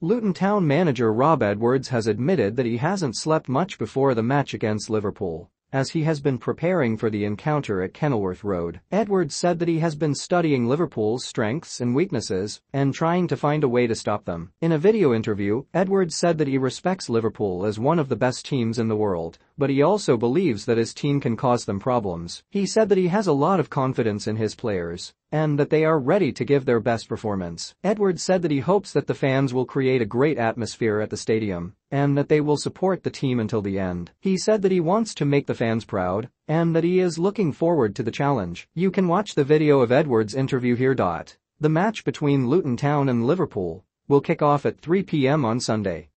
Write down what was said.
Luton Town manager Rob Edwards has admitted that he hasn't slept much before the match against Liverpool, as he has been preparing for the encounter at Kenilworth Road. Edwards said that he has been studying Liverpool's strengths and weaknesses and trying to find a way to stop them. In a video interview, Edwards said that he respects Liverpool as one of the best teams in the world but he also believes that his team can cause them problems. He said that he has a lot of confidence in his players and that they are ready to give their best performance. Edwards said that he hopes that the fans will create a great atmosphere at the stadium and that they will support the team until the end. He said that he wants to make the fans proud and that he is looking forward to the challenge. You can watch the video of Edwards' interview here. The match between Luton Town and Liverpool will kick off at 3 p.m. on Sunday.